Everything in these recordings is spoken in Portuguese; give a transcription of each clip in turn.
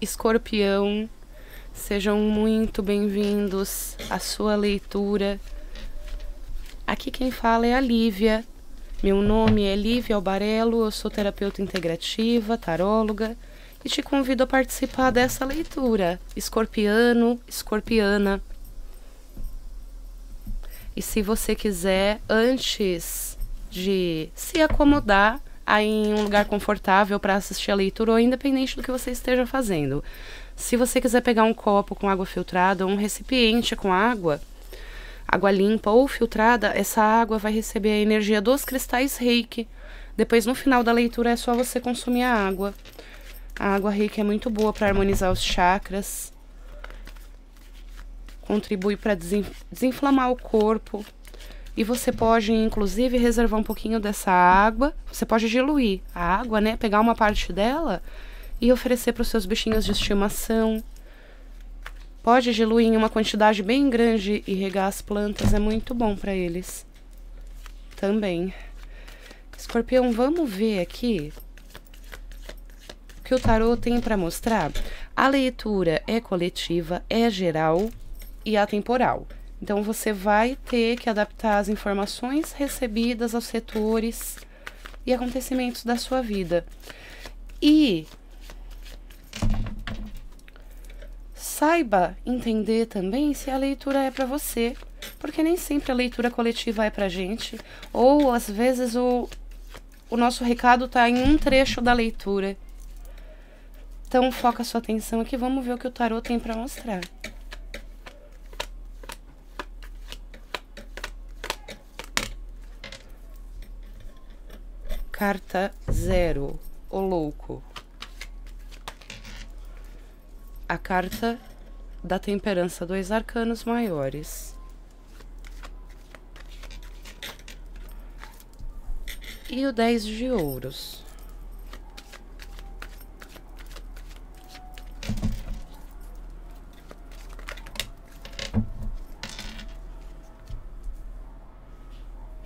Escorpião, sejam muito bem-vindos à sua leitura. Aqui quem fala é a Lívia. Meu nome é Lívia Albarello, eu sou terapeuta integrativa, taróloga e te convido a participar dessa leitura. Escorpiano, escorpiana. E se você quiser, antes de se acomodar, aí em um lugar confortável para assistir a leitura ou independente do que você esteja fazendo. Se você quiser pegar um copo com água filtrada ou um recipiente com água, água limpa ou filtrada, essa água vai receber a energia dos cristais Reiki. Depois, no final da leitura, é só você consumir a água. A água Reiki é muito boa para harmonizar os chakras, contribui para desinflamar o corpo, e você pode, inclusive, reservar um pouquinho dessa água. Você pode diluir a água, né? Pegar uma parte dela e oferecer para os seus bichinhos de estimação. Pode diluir em uma quantidade bem grande e regar as plantas. É muito bom para eles. Também. Escorpião, vamos ver aqui o que o tarô tem para mostrar. A leitura é coletiva, é geral e atemporal. Então, você vai ter que adaptar as informações recebidas aos setores e acontecimentos da sua vida. E saiba entender também se a leitura é para você, porque nem sempre a leitura coletiva é para gente, ou às vezes o, o nosso recado está em um trecho da leitura. Então foca sua atenção aqui, vamos ver o que o tarot tem para mostrar. Carta zero. O louco. A carta da temperança, dois arcanos maiores. E o dez de ouros.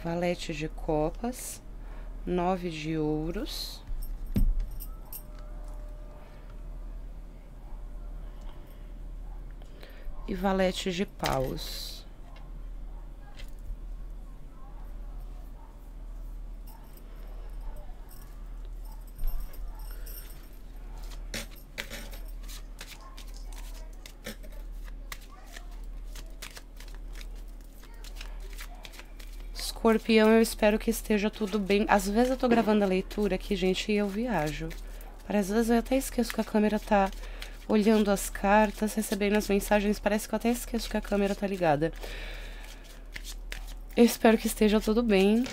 Valete de copas nove de ouros. E valete de paus. escorpião, eu espero que esteja tudo bem. Às vezes eu tô gravando a leitura aqui, gente, e eu viajo. Às vezes eu até esqueço que a câmera tá olhando as cartas, recebendo as mensagens. Parece que eu até esqueço que a câmera tá ligada. Eu espero que esteja tudo bem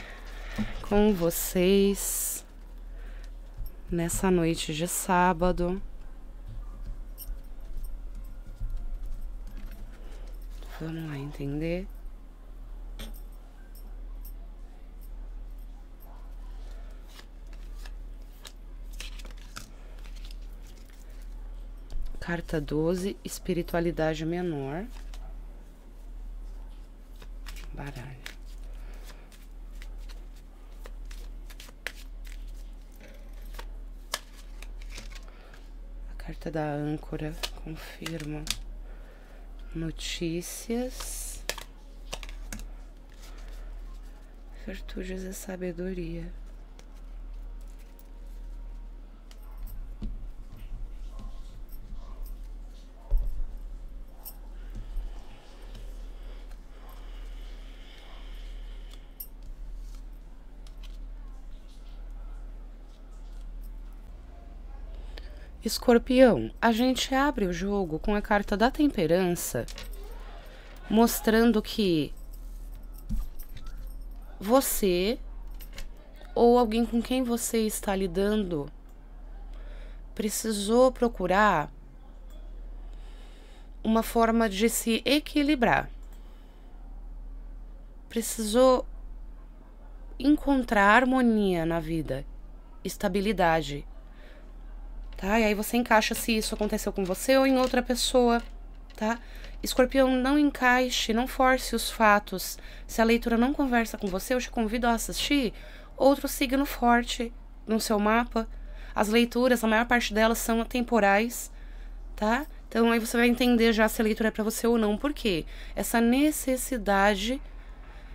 com vocês nessa noite de sábado. Vamos lá entender. Carta 12, espiritualidade menor. Baralho. A carta da âncora confirma notícias, virtudes e sabedoria. Escorpião, a gente abre o jogo com a carta da temperança, mostrando que você ou alguém com quem você está lidando precisou procurar uma forma de se equilibrar. Precisou encontrar harmonia na vida, estabilidade tá? E aí você encaixa se isso aconteceu com você ou em outra pessoa, tá? Escorpião, não encaixe, não force os fatos. Se a leitura não conversa com você, eu te convido a assistir outro signo forte no seu mapa. As leituras, a maior parte delas são atemporais, tá? Então aí você vai entender já se a leitura é para você ou não. Por quê? Essa necessidade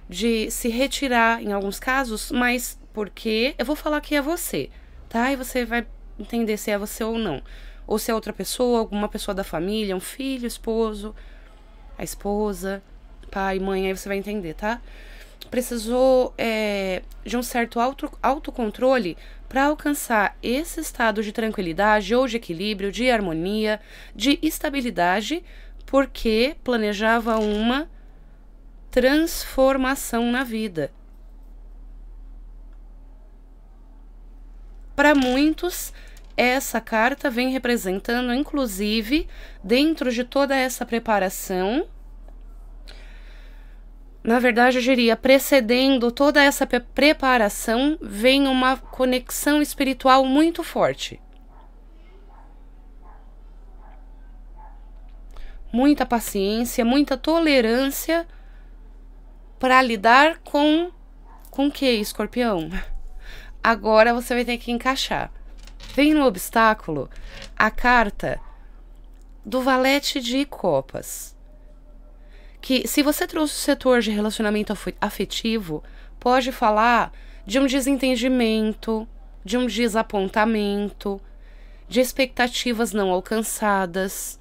de se retirar em alguns casos, mas porque eu vou falar que é você, tá? E você vai entender se é você ou não. Ou se é outra pessoa, alguma pessoa da família, um filho, esposo, a esposa, pai, mãe, aí você vai entender, tá? Precisou é, de um certo auto, autocontrole para alcançar esse estado de tranquilidade ou de equilíbrio, de harmonia, de estabilidade, porque planejava uma transformação na vida. Para muitos, essa carta vem representando, inclusive, dentro de toda essa preparação, na verdade, eu diria, precedendo toda essa preparação, vem uma conexão espiritual muito forte. Muita paciência, muita tolerância para lidar com com o que, escorpião? Agora você vai ter que encaixar vem no obstáculo a carta do valete de copas. Que se você trouxe o setor de relacionamento afetivo, pode falar de um desentendimento, de um desapontamento, de expectativas não alcançadas.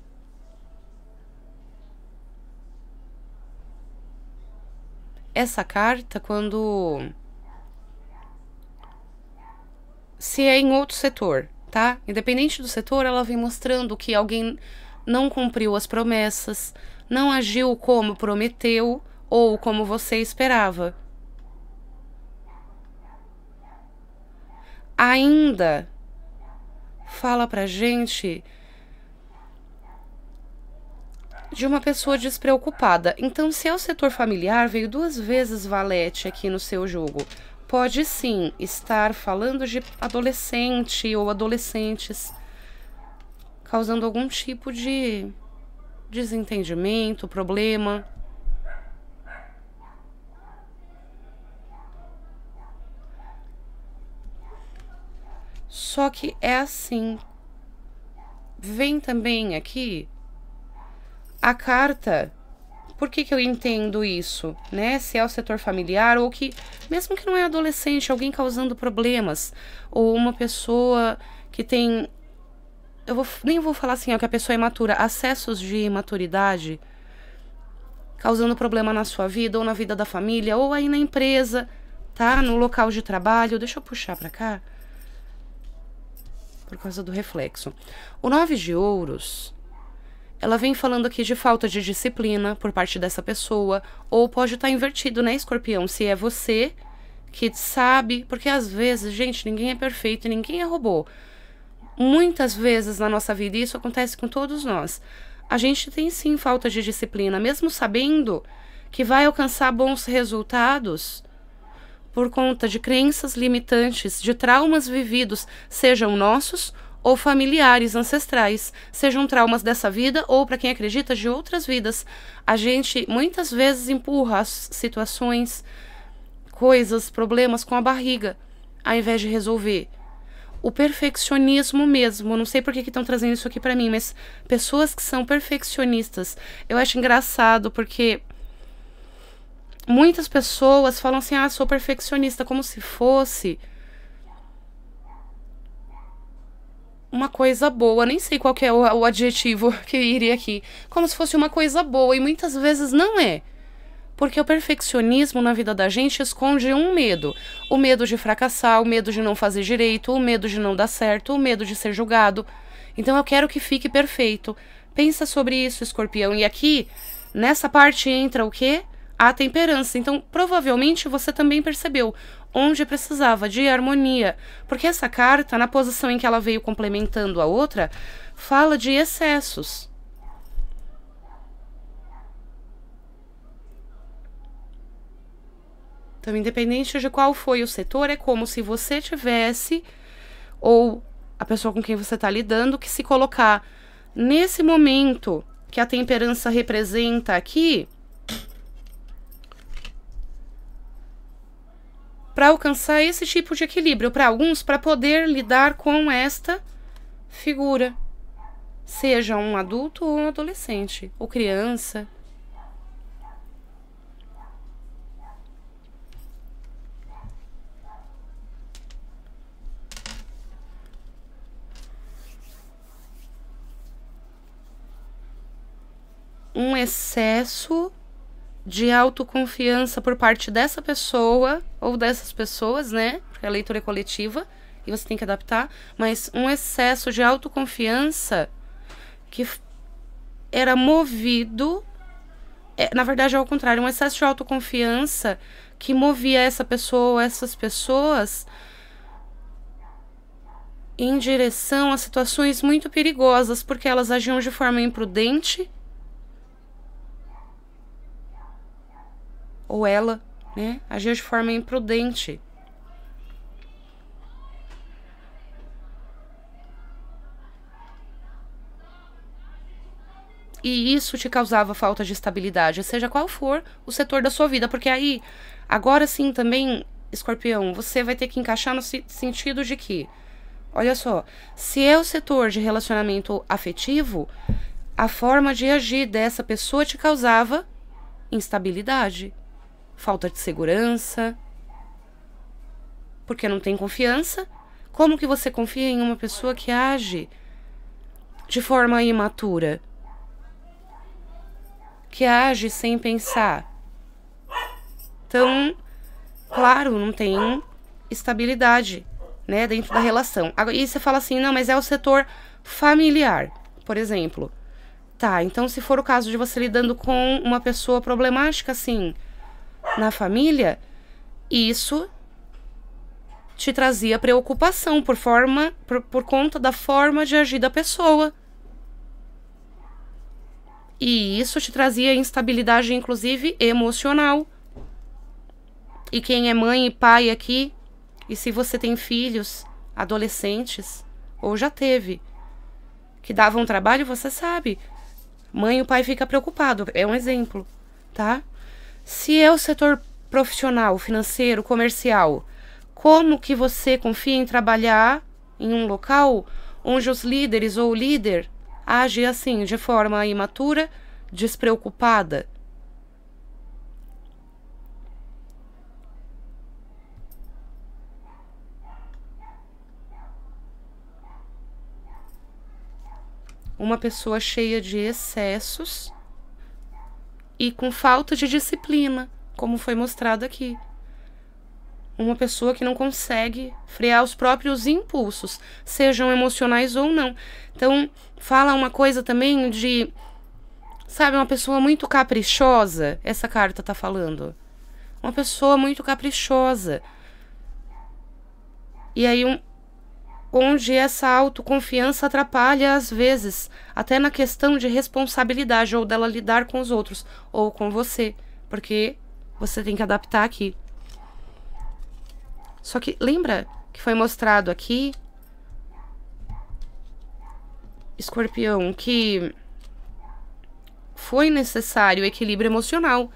Essa carta, quando se é em outro setor, tá? Independente do setor, ela vem mostrando que alguém não cumpriu as promessas, não agiu como prometeu ou como você esperava. Ainda fala pra gente de uma pessoa despreocupada. Então, se é o setor familiar, veio duas vezes valete aqui no seu jogo pode sim estar falando de adolescente ou adolescentes causando algum tipo de desentendimento, problema. Só que é assim. Vem também aqui a carta por que, que eu entendo isso? Né? Se é o setor familiar ou que, mesmo que não é adolescente, alguém causando problemas, ou uma pessoa que tem. Eu vou, nem vou falar assim, é que a pessoa é imatura, acessos de imaturidade causando problema na sua vida ou na vida da família ou aí na empresa, tá? No local de trabalho. Deixa eu puxar para cá por causa do reflexo. O nove de ouros ela vem falando aqui de falta de disciplina por parte dessa pessoa, ou pode estar tá invertido, né, escorpião? Se é você que sabe, porque às vezes, gente, ninguém é perfeito, ninguém é robô. Muitas vezes na nossa vida, isso acontece com todos nós. A gente tem sim falta de disciplina, mesmo sabendo que vai alcançar bons resultados por conta de crenças limitantes, de traumas vividos, sejam nossos ou familiares ancestrais, sejam traumas dessa vida ou, para quem acredita, de outras vidas. A gente muitas vezes empurra as situações, coisas, problemas com a barriga, ao invés de resolver. O perfeccionismo mesmo, não sei por que estão trazendo isso aqui para mim, mas pessoas que são perfeccionistas, eu acho engraçado porque muitas pessoas falam assim: ah, sou perfeccionista, como se fosse uma coisa boa, nem sei qual é o, o adjetivo que iria aqui, como se fosse uma coisa boa e muitas vezes não é. Porque o perfeccionismo na vida da gente esconde um medo: o medo de fracassar, o medo de não fazer direito, o medo de não dar certo, o medo de ser julgado. Então eu quero que fique perfeito. Pensa sobre isso, escorpião. E aqui, nessa parte entra o quê? A temperança. Então, provavelmente você também percebeu onde precisava de harmonia, porque essa carta, na posição em que ela veio complementando a outra, fala de excessos. Então, independente de qual foi o setor, é como se você tivesse, ou a pessoa com quem você está lidando, que se colocar nesse momento que a temperança representa aqui, para alcançar esse tipo de equilíbrio, para alguns, para poder lidar com esta figura, seja um adulto ou um adolescente, ou criança. Um excesso de autoconfiança por parte dessa pessoa ou dessas pessoas, né? Porque é a leitura é coletiva e você tem que adaptar, mas um excesso de autoconfiança que era movido é, na verdade é ao contrário, um excesso de autoconfiança que movia essa pessoa, ou essas pessoas em direção a situações muito perigosas, porque elas agiam de forma imprudente ou ela, né, agir de forma imprudente. E isso te causava falta de estabilidade, seja qual for o setor da sua vida, porque aí, agora sim também, escorpião, você vai ter que encaixar no sentido de que Olha só, se é o setor de relacionamento afetivo, a forma de agir dessa pessoa te causava instabilidade falta de segurança, porque não tem confiança. Como que você confia em uma pessoa que age de forma imatura? Que age sem pensar? Então, claro, não tem estabilidade, né, dentro da relação. E você fala assim: "Não, mas é o setor familiar", por exemplo. Tá, então se for o caso de você lidando com uma pessoa problemática, assim, na família, isso te trazia preocupação por forma por, por conta da forma de agir da pessoa. E isso te trazia instabilidade inclusive emocional. E quem é mãe e pai aqui, e se você tem filhos adolescentes ou já teve que davam trabalho, você sabe. Mãe e o pai fica preocupado, é um exemplo, tá? Se é o setor profissional, financeiro, comercial, como que você confia em trabalhar em um local onde os líderes ou o líder age assim, de forma imatura, despreocupada? Uma pessoa cheia de excessos e com falta de disciplina, como foi mostrado aqui. Uma pessoa que não consegue frear os próprios impulsos, sejam emocionais ou não. Então, fala uma coisa também de. Sabe, uma pessoa muito caprichosa, essa carta tá falando. Uma pessoa muito caprichosa. E aí, um, onde essa autoconfiança atrapalha às vezes, até na questão de responsabilidade ou dela lidar com os outros ou com você, porque você tem que adaptar aqui. Só que lembra que foi mostrado aqui, Escorpião, que foi necessário equilíbrio emocional.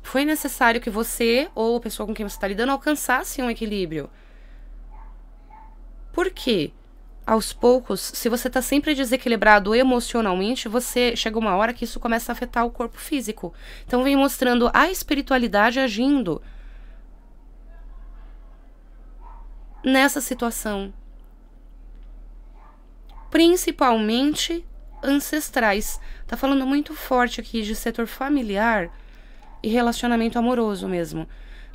Foi necessário que você ou a pessoa com quem você está lidando alcançasse um equilíbrio porque, Aos poucos, se você está sempre desequilibrado emocionalmente, você chega uma hora que isso começa a afetar o corpo físico. Então vem mostrando a espiritualidade agindo nessa situação. Principalmente ancestrais. Tá falando muito forte aqui de setor familiar e relacionamento amoroso mesmo.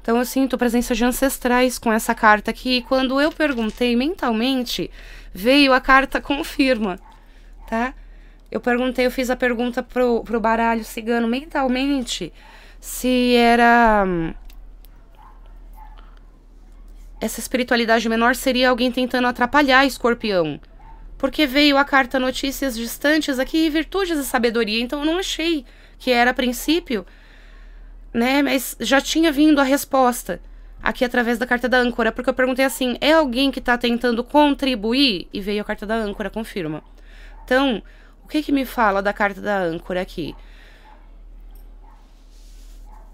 Então eu sinto presença de ancestrais com essa carta aqui. E quando eu perguntei mentalmente, veio a carta confirma, tá? Eu perguntei, eu fiz a pergunta pro, pro baralho cigano mentalmente se era. Hum, essa espiritualidade menor seria alguém tentando atrapalhar escorpião. Porque veio a carta notícias distantes aqui e virtudes e sabedoria. Então eu não achei que era a princípio né? Mas já tinha vindo a resposta aqui através da carta da âncora, porque eu perguntei assim: é alguém que está tentando contribuir? E veio a carta da âncora, confirma. Então, o que que me fala da carta da âncora aqui?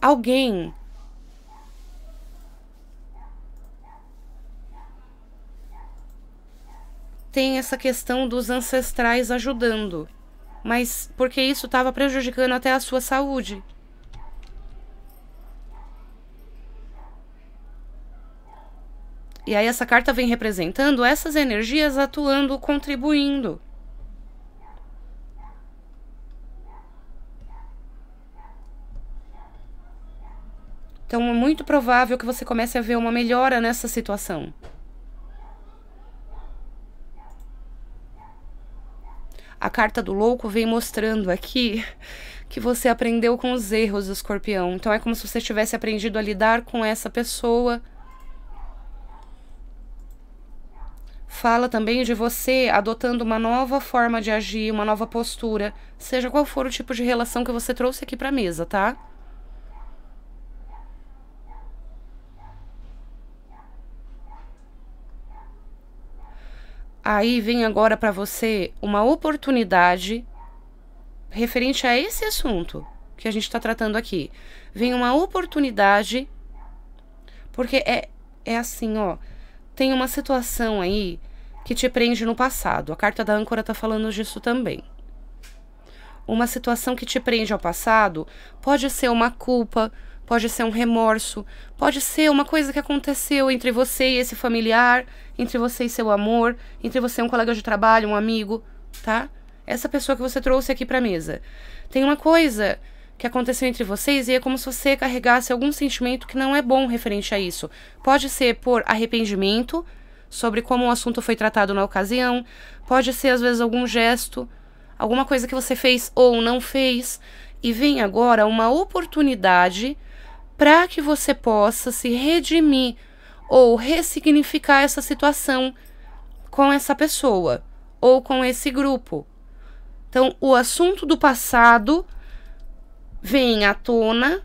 Alguém tem essa questão dos ancestrais ajudando, mas porque isso estava prejudicando até a sua saúde. E aí essa carta vem representando essas energias atuando, contribuindo. Então é muito provável que você comece a ver uma melhora nessa situação. A carta do louco vem mostrando aqui que você aprendeu com os erros do escorpião. Então é como se você tivesse aprendido a lidar com essa pessoa. Fala também de você adotando uma nova forma de agir, uma nova postura, seja qual for o tipo de relação que você trouxe aqui para a mesa, tá? Aí vem agora para você uma oportunidade referente a esse assunto que a gente está tratando aqui. Vem uma oportunidade, porque é, é assim, ó tem uma situação aí que te prende no passado. A carta da âncora está falando disso também. Uma situação que te prende ao passado pode ser uma culpa, pode ser um remorso, pode ser uma coisa que aconteceu entre você e esse familiar, entre você e seu amor, entre você e um colega de trabalho, um amigo, tá? Essa pessoa que você trouxe aqui para mesa. Tem uma coisa que aconteceu entre vocês e é como se você carregasse algum sentimento que não é bom referente a isso. Pode ser por arrependimento sobre como o assunto foi tratado na ocasião, pode ser às vezes algum gesto, alguma coisa que você fez ou não fez, e vem agora uma oportunidade para que você possa se redimir ou ressignificar essa situação com essa pessoa ou com esse grupo. Então, o assunto do passado vem à tona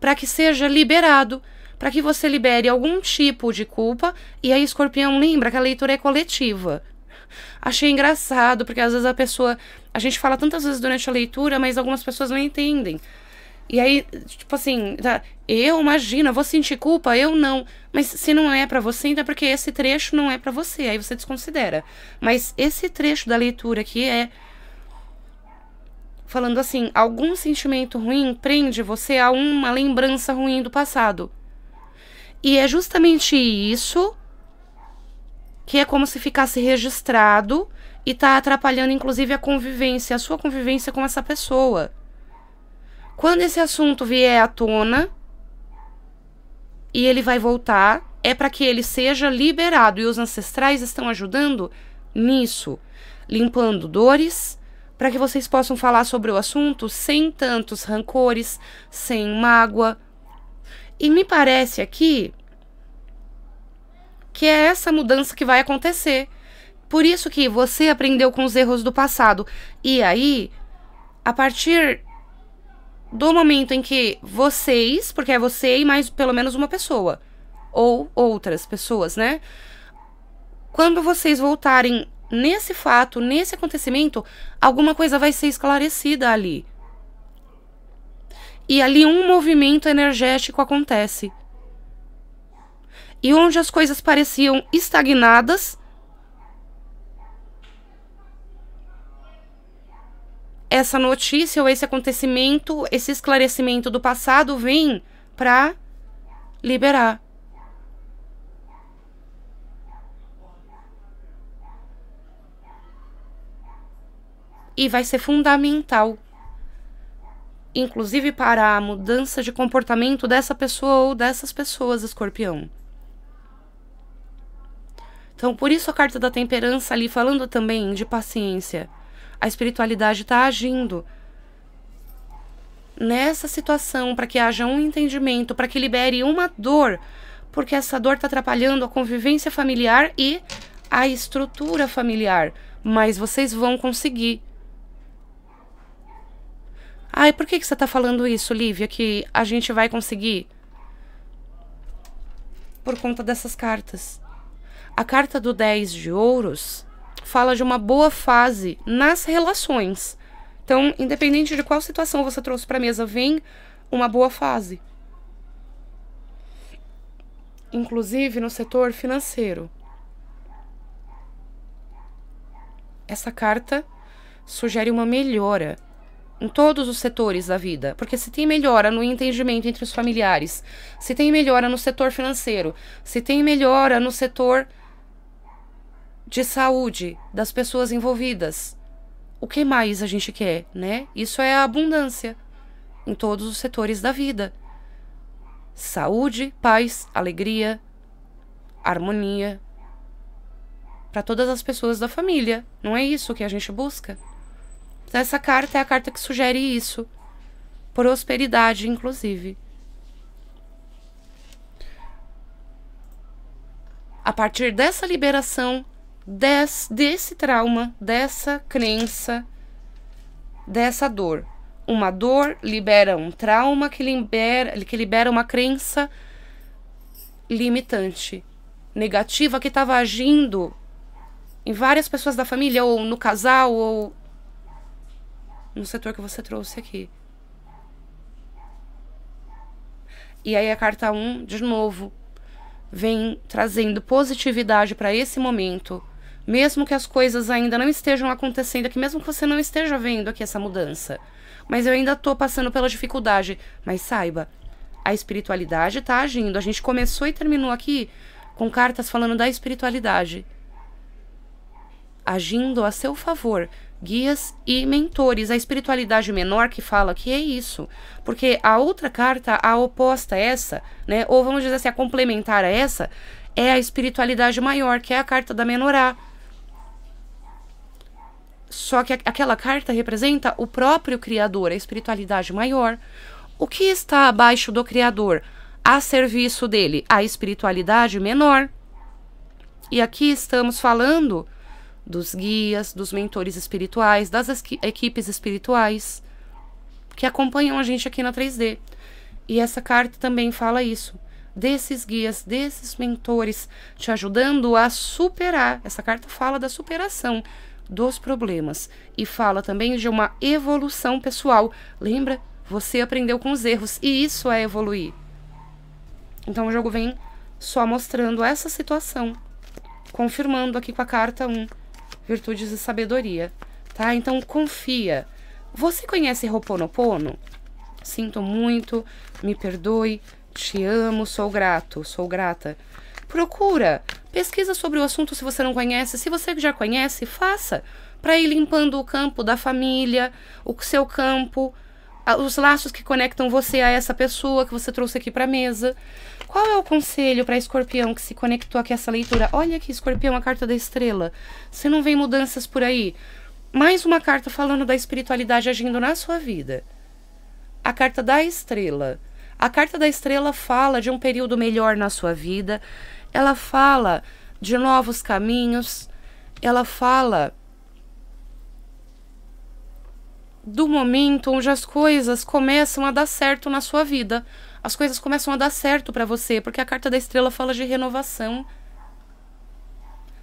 para que seja liberado, para que você libere algum tipo de culpa. E aí, escorpião, lembra que a leitura é coletiva. Achei engraçado, porque às vezes a pessoa. A gente fala tantas vezes durante a leitura, mas algumas pessoas não entendem. E aí, tipo assim, tá, eu imagino, vou sentir culpa? Eu não. Mas se não é para você, então é porque esse trecho não é para você. Aí você desconsidera. Mas esse trecho da leitura que é falando assim: algum sentimento ruim prende você a uma lembrança ruim do passado. E é justamente isso que é como se ficasse registrado e está atrapalhando, inclusive, a convivência, a sua convivência com essa pessoa. Quando esse assunto vier à tona e ele vai voltar, é para que ele seja liberado. E os ancestrais estão ajudando nisso, limpando dores, para que vocês possam falar sobre o assunto sem tantos rancores, sem mágoa. E me parece aqui que é essa mudança que vai acontecer. Por isso que você aprendeu com os erros do passado. E aí, a partir do momento em que vocês, porque é você e mais pelo menos uma pessoa, ou outras pessoas, né? Quando vocês voltarem nesse fato, nesse acontecimento, alguma coisa vai ser esclarecida ali. E ali um movimento energético acontece. E onde as coisas pareciam estagnadas, essa notícia ou esse acontecimento, esse esclarecimento do passado vem para liberar. e vai ser fundamental, inclusive para a mudança de comportamento dessa pessoa ou dessas pessoas, escorpião. Então, por isso a carta da temperança ali falando também de paciência. A espiritualidade está agindo nessa situação para que haja um entendimento, para que libere uma dor, porque essa dor está atrapalhando a convivência familiar e a estrutura familiar. Mas vocês vão conseguir. Ai, por que, que você tá falando isso, Lívia? Que a gente vai conseguir? Por conta dessas cartas. A carta do 10 de ouros fala de uma boa fase nas relações. Então, independente de qual situação você trouxe para mesa, vem uma boa fase. Inclusive no setor financeiro. Essa carta sugere uma melhora em todos os setores da vida, porque se tem melhora no entendimento entre os familiares, se tem melhora no setor financeiro, se tem melhora no setor de saúde das pessoas envolvidas, o que mais a gente quer, né? Isso é a abundância em todos os setores da vida. Saúde, paz, alegria, harmonia para todas as pessoas da família. Não é isso que a gente busca? Essa carta é a carta que sugere isso. Prosperidade, inclusive. A partir dessa liberação, des, desse trauma, dessa crença, dessa dor. Uma dor libera um trauma que libera, que libera uma crença limitante, negativa, que estava agindo em várias pessoas da família, ou no casal, ou no setor que você trouxe aqui. E aí a carta 1, de novo, vem trazendo positividade para esse momento, mesmo que as coisas ainda não estejam acontecendo aqui, é mesmo que você não esteja vendo aqui essa mudança. Mas eu ainda estou passando pela dificuldade, mas saiba, a espiritualidade está agindo. A gente começou e terminou aqui com cartas falando da espiritualidade agindo a seu favor, guias e mentores. A espiritualidade menor que fala que é isso, porque a outra carta, a oposta a essa, né, ou vamos dizer assim, a complementar a essa, é a espiritualidade maior, que é a carta da menorá. Só que aquela carta representa o próprio Criador, a espiritualidade maior. O que está abaixo do Criador? A serviço dele, a espiritualidade menor. E aqui estamos falando dos guias, dos mentores espirituais, das equipes espirituais que acompanham a gente aqui na 3D. E essa carta também fala isso. Desses guias, desses mentores, te ajudando a superar. Essa carta fala da superação dos problemas e fala também de uma evolução pessoal. Lembra? Você aprendeu com os erros e isso é evoluir. Então o jogo vem só mostrando essa situação, confirmando aqui com a carta 1 virtudes e sabedoria, tá? Então confia. Você conhece Roponopono? Sinto muito, me perdoe, te amo, sou grato, sou grata. Procura, pesquisa sobre o assunto se você não conhece, se você já conhece, faça para ir limpando o campo da família, o seu campo, os laços que conectam você a essa pessoa que você trouxe aqui para a mesa. Qual é o conselho para escorpião que se conectou aqui a essa leitura? Olha aqui, escorpião, a carta da estrela. Você não vê mudanças por aí? Mais uma carta falando da espiritualidade agindo na sua vida. A carta da estrela. A carta da estrela fala de um período melhor na sua vida, ela fala de novos caminhos, ela fala do momento onde as coisas começam a dar certo na sua vida as coisas começam a dar certo para você, porque a carta da estrela fala de renovação,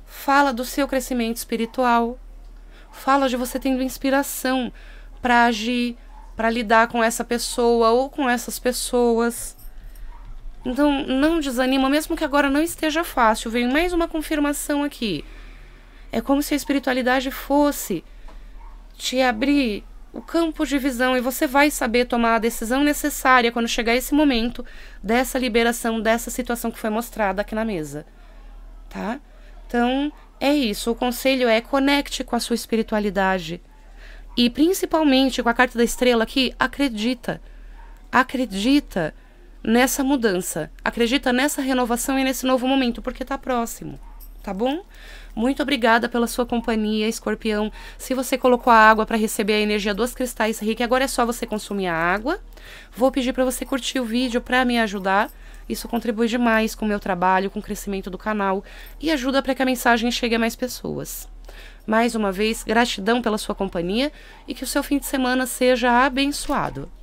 fala do seu crescimento espiritual, fala de você tendo inspiração para agir, para lidar com essa pessoa ou com essas pessoas. Então, não desanima, mesmo que agora não esteja fácil. Veio mais uma confirmação aqui. É como se a espiritualidade fosse te abrir o campo de visão e você vai saber tomar a decisão necessária quando chegar esse momento dessa liberação, dessa situação que foi mostrada aqui na mesa. Tá? Então, é isso. O conselho é conecte com a sua espiritualidade. E principalmente com a carta da estrela aqui, acredita. Acredita nessa mudança. Acredita nessa renovação e nesse novo momento, porque está próximo. Tá bom? Muito obrigada pela sua companhia, escorpião. Se você colocou a água para receber a energia dos cristais ricos, agora é só você consumir a água. Vou pedir para você curtir o vídeo para me ajudar. Isso contribui demais com o meu trabalho, com o crescimento do canal e ajuda para que a mensagem chegue a mais pessoas. Mais uma vez, gratidão pela sua companhia e que o seu fim de semana seja abençoado.